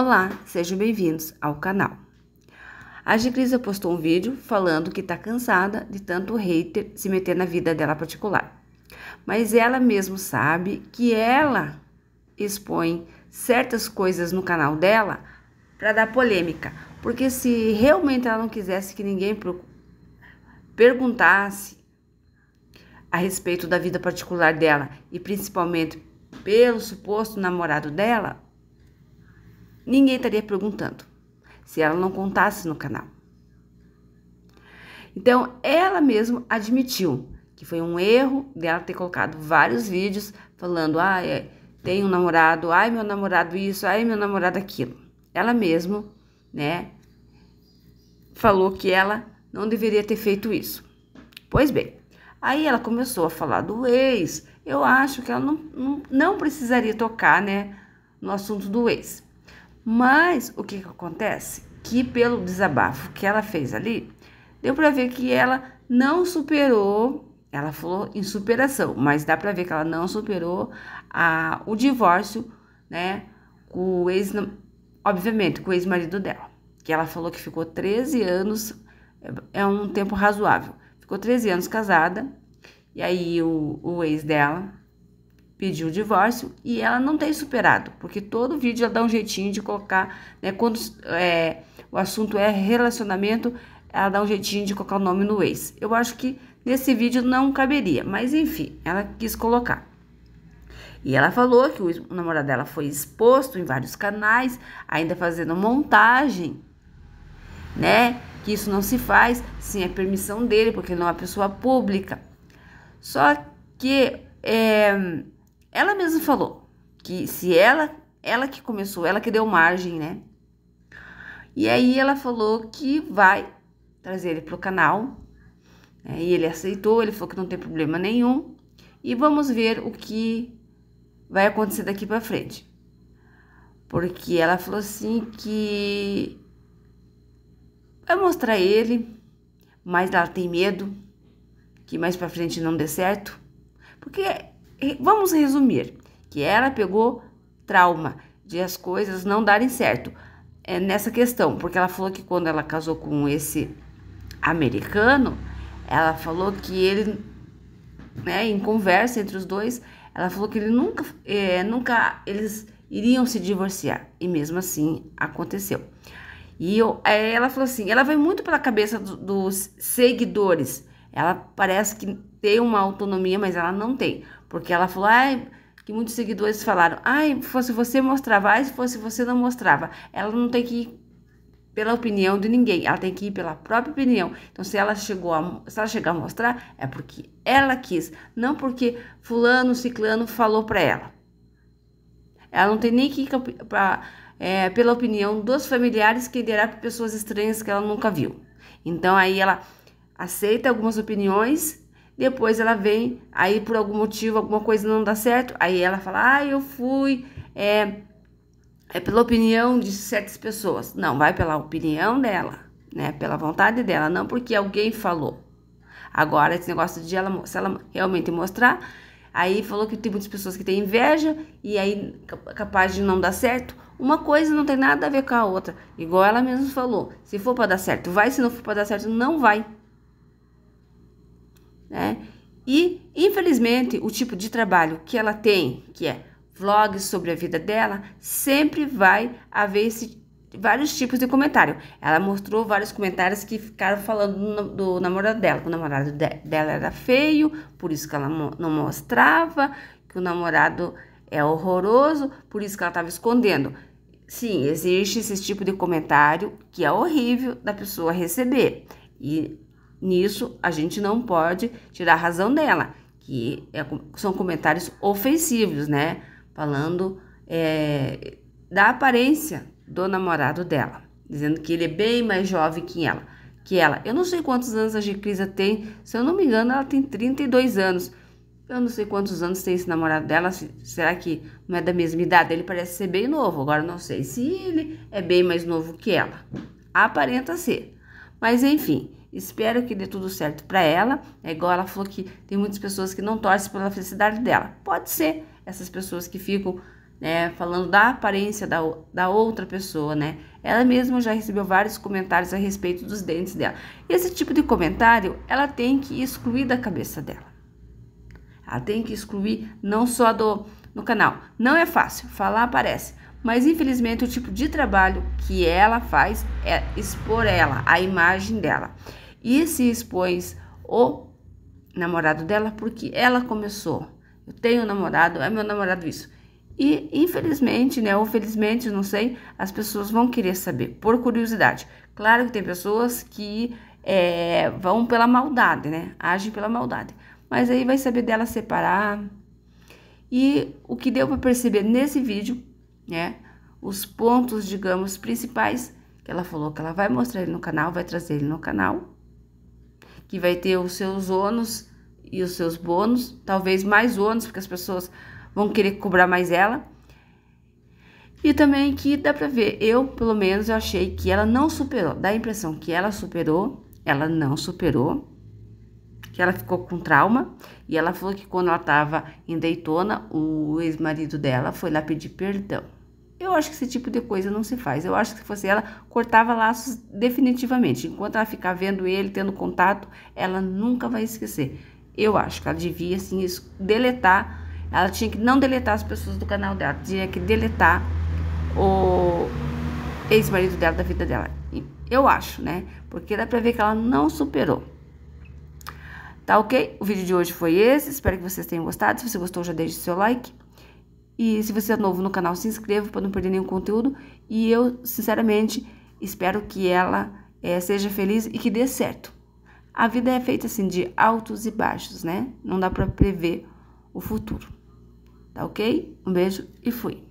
Olá, sejam bem-vindos ao canal. A Giglisa postou um vídeo falando que tá cansada de tanto hater se meter na vida dela particular. Mas ela mesmo sabe que ela expõe certas coisas no canal dela para dar polêmica, porque se realmente ela não quisesse que ninguém perguntasse a respeito da vida particular dela e principalmente pelo suposto namorado dela, ninguém estaria perguntando se ela não contasse no canal. Então, ela mesma admitiu que foi um erro dela ter colocado vários vídeos falando: ah, é, tenho um namorado, ai, meu namorado isso, ai, meu namorado aquilo. Ela mesma, né, falou que ela não deveria ter feito isso. Pois bem, aí ela começou a falar do ex. Eu acho que ela não, não, não precisaria tocar, né, no assunto do ex. Mas o que, que acontece? Que pelo desabafo que ela fez ali, deu para ver que ela não superou ela falou em superação, mas dá para ver que ela não superou a, o divórcio, né, com o ex, obviamente, com o ex-marido dela, que ela falou que ficou 13 anos, é, é um tempo razoável, ficou 13 anos casada, e aí o, o ex dela pediu o divórcio e ela não tem superado, porque todo vídeo ela dá um jeitinho de colocar, né, quando é, o assunto é relacionamento, ela dá um jeitinho de colocar o nome no ex. Eu acho que nesse vídeo não caberia, mas enfim, ela quis colocar. E ela falou que o namorado dela foi exposto em vários canais, ainda fazendo montagem, né? Que isso não se faz sem a permissão dele, porque ele não é uma pessoa pública. Só que é, ela mesma falou que se ela, ela que começou, ela que deu margem, né? E aí ela falou que vai trazer ele pro canal. Né? E ele aceitou, ele falou que não tem problema nenhum. E vamos ver o que vai acontecer daqui para frente. Porque ela falou assim que vai mostrar ele, mas ela tem medo que mais para frente não dê certo. Porque Vamos resumir, que ela pegou trauma de as coisas não darem certo é, nessa questão, porque ela falou que quando ela casou com esse americano, ela falou que ele, né, em conversa entre os dois, ela falou que ele nunca, é, nunca eles iriam se divorciar e mesmo assim aconteceu. E eu, é, ela falou assim, ela vai muito pela cabeça do, dos seguidores. Ela parece que ter uma autonomia, mas ela não tem. Porque ela falou, ai, que muitos seguidores falaram, ai, fosse você mostrava, ai, se fosse você não mostrava. Ela não tem que ir pela opinião de ninguém, ela tem que ir pela própria opinião. Então, se ela chegou a, se ela chegar a mostrar, é porque ela quis, não porque fulano, ciclano falou para ela. Ela não tem nem que ir pra, é, pela opinião dos familiares que dirá para pessoas estranhas que ela nunca viu. Então, aí ela aceita algumas opiniões depois ela vem, aí por algum motivo, alguma coisa não dá certo, aí ela fala: ah, eu fui, é, é pela opinião de certas pessoas. Não, vai pela opinião dela, né? Pela vontade dela, não porque alguém falou. Agora, esse negócio de ela, se ela realmente mostrar, aí falou que tem muitas pessoas que têm inveja e aí capaz de não dar certo. Uma coisa não tem nada a ver com a outra, igual ela mesma falou. Se for para dar certo, vai, se não for para dar certo, não vai né? E, infelizmente, o tipo de trabalho que ela tem, que é vlogs sobre a vida dela, sempre vai haver esse, vários tipos de comentário. Ela mostrou vários comentários que ficaram falando do, namorado dela, que o namorado dela era feio, por isso que ela não mostrava, que o namorado é horroroso, por isso que ela estava escondendo. Sim, existe esse tipo de comentário que é horrível da pessoa receber. E Nisso, a gente não pode tirar a razão dela, que é, são comentários ofensivos, né? Falando é, da aparência do namorado dela, dizendo que ele é bem mais jovem que ela. Que ela, eu não sei quantos anos a Gicrisa tem, se eu não me engano, ela tem 32 anos. Eu não sei quantos anos tem esse namorado dela. Será que não é da mesma idade? Ele parece ser bem novo. Agora não sei se ele é bem mais novo que ela. Aparenta ser. Mas enfim, Espero que dê tudo certo para ela. É igual ela falou que tem muitas pessoas que não torcem pela felicidade dela. Pode ser essas pessoas que ficam né, falando da aparência da, da outra pessoa, né? Ela mesma já recebeu vários comentários a respeito dos dentes dela. Esse tipo de comentário ela tem que excluir da cabeça dela. Ela tem que excluir não só do no canal. Não é fácil, falar aparece. Mas infelizmente o tipo de trabalho que ela faz é expor ela, a imagem dela. E se expõe o namorado dela porque ela começou. Eu tenho um namorado, é meu namorado isso. E infelizmente, né, ou felizmente, não sei, as pessoas vão querer saber, por curiosidade. Claro que tem pessoas que é, vão pela maldade, né, agem pela maldade. Mas aí vai saber dela separar. E o que deu para perceber nesse vídeo né? Os pontos, digamos, principais que ela falou que ela vai mostrar ele no canal, vai trazer ele no canal, que vai ter os seus ônus e os seus bônus, talvez mais ônus, porque as pessoas vão querer cobrar mais ela. E também que dá pra ver, eu pelo menos eu achei que ela não superou, dá a impressão que ela superou, ela não superou, que ela ficou com trauma, e ela falou que quando ela tava em Daytona, o ex-marido dela foi lá pedir perdão. Eu acho que esse tipo de coisa não se faz. Eu acho que se fosse ela, cortava laços definitivamente. Enquanto ela ficar vendo ele, tendo contato, ela nunca vai esquecer. Eu acho que ela devia, assim, deletar. Ela tinha que não deletar as pessoas do canal dela. Tinha que deletar o ex-marido dela da vida dela. Eu acho, né? Porque dá pra ver que ela não superou. Tá ok? O vídeo de hoje foi esse. Espero que vocês tenham gostado. Se você gostou, já deixe seu like. E se você é novo no canal, se inscreva para não perder nenhum conteúdo. E eu, sinceramente, espero que ela é, seja feliz e que dê certo. A vida é feita assim de altos e baixos, né? Não dá para prever o futuro. Tá ok? Um beijo e fui.